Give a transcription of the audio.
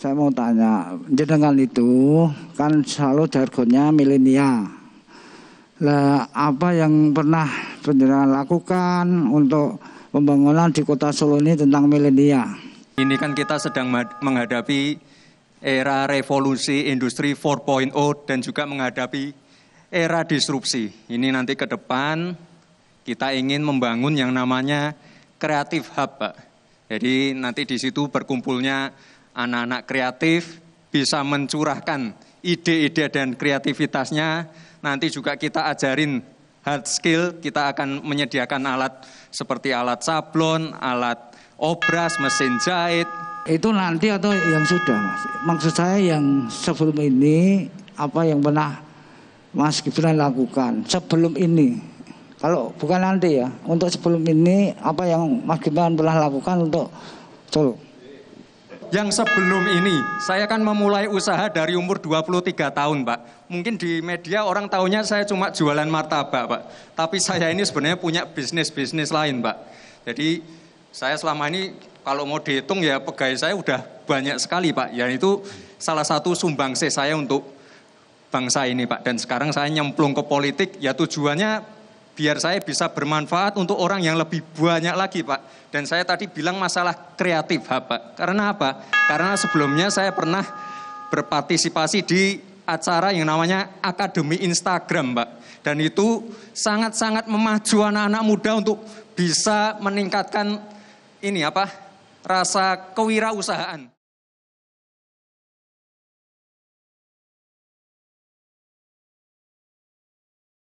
Saya mau tanya, jenengan itu kan selalu jargonnya milenial. Lah, apa yang pernah penjenengan lakukan untuk pembangunan di kota Solo ini tentang milenial? Ini kan kita sedang menghadapi era revolusi industri 4.0 dan juga menghadapi era disrupsi. Ini nanti ke depan kita ingin membangun yang namanya kreatif hub, Pak. Jadi nanti di situ berkumpulnya anak-anak kreatif bisa mencurahkan ide-ide dan kreativitasnya. Nanti juga kita ajarin hard skill, kita akan menyediakan alat seperti alat sablon, alat obras, mesin jahit. Itu nanti atau yang sudah, Mas? Maksud saya yang sebelum ini apa yang pernah Mas Gibran lakukan sebelum ini. Kalau bukan nanti ya, untuk sebelum ini apa yang Mas Gibran pernah lakukan untuk Solo? yang sebelum ini. Saya kan memulai usaha dari umur 23 tahun, Pak. Mungkin di media orang tahunya saya cuma jualan martabak, Pak. Tapi saya ini sebenarnya punya bisnis-bisnis lain, Pak. Jadi saya selama ini kalau mau dihitung ya pegawai saya udah banyak sekali, Pak. Yang itu salah satu sumbangsih saya untuk bangsa ini, Pak. Dan sekarang saya nyemplung ke politik, ya tujuannya biar saya bisa bermanfaat untuk orang yang lebih banyak lagi Pak. Dan saya tadi bilang masalah kreatif Pak. Karena apa? Karena sebelumnya saya pernah berpartisipasi di acara yang namanya Akademi Instagram Pak. Dan itu sangat-sangat memacu anak-anak muda untuk bisa meningkatkan ini apa rasa kewirausahaan.